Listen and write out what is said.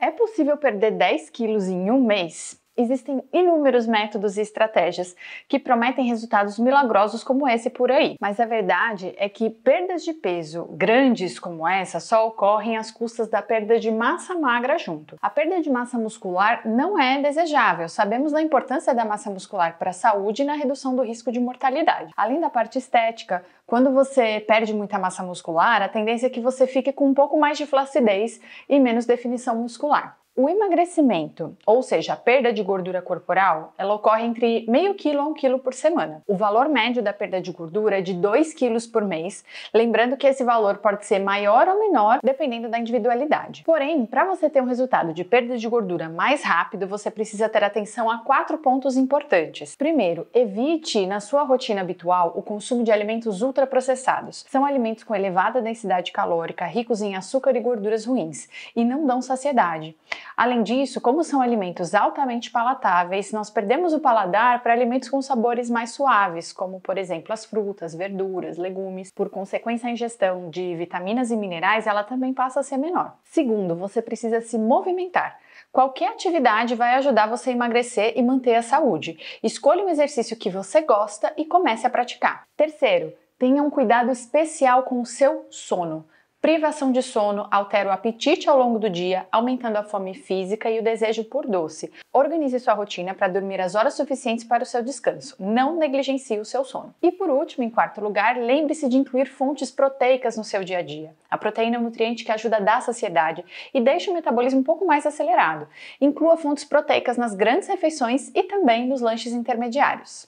É possível perder 10 quilos em um mês? Existem inúmeros métodos e estratégias que prometem resultados milagrosos como esse por aí, mas a verdade é que perdas de peso grandes como essa só ocorrem às custas da perda de massa magra junto. A perda de massa muscular não é desejável, sabemos da importância da massa muscular para a saúde e na redução do risco de mortalidade. Além da parte estética, quando você perde muita massa muscular, a tendência é que você fique com um pouco mais de flacidez e menos definição muscular. O emagrecimento, ou seja, a perda de gordura corporal, ela ocorre entre meio quilo a um quilo por semana. O valor médio da perda de gordura é de 2 quilos por mês, lembrando que esse valor pode ser maior ou menor dependendo da individualidade. Porém, para você ter um resultado de perda de gordura mais rápido, você precisa ter atenção a quatro pontos importantes. Primeiro, evite na sua rotina habitual o consumo de alimentos ultraprocessados. São alimentos com elevada densidade calórica, ricos em açúcar e gorduras ruins e não dão saciedade. Além disso, como são alimentos altamente palatáveis, nós perdemos o paladar para alimentos com sabores mais suaves, como por exemplo as frutas, verduras, legumes. Por consequência, a ingestão de vitaminas e minerais ela também passa a ser menor. Segundo, você precisa se movimentar. Qualquer atividade vai ajudar você a emagrecer e manter a saúde. Escolha um exercício que você gosta e comece a praticar. Terceiro, tenha um cuidado especial com o seu sono. Privação de sono altera o apetite ao longo do dia, aumentando a fome física e o desejo por doce. Organize sua rotina para dormir as horas suficientes para o seu descanso. Não negligencie o seu sono. E por último, em quarto lugar, lembre-se de incluir fontes proteicas no seu dia a dia. A proteína é um nutriente que ajuda a dar saciedade e deixa o metabolismo um pouco mais acelerado. Inclua fontes proteicas nas grandes refeições e também nos lanches intermediários.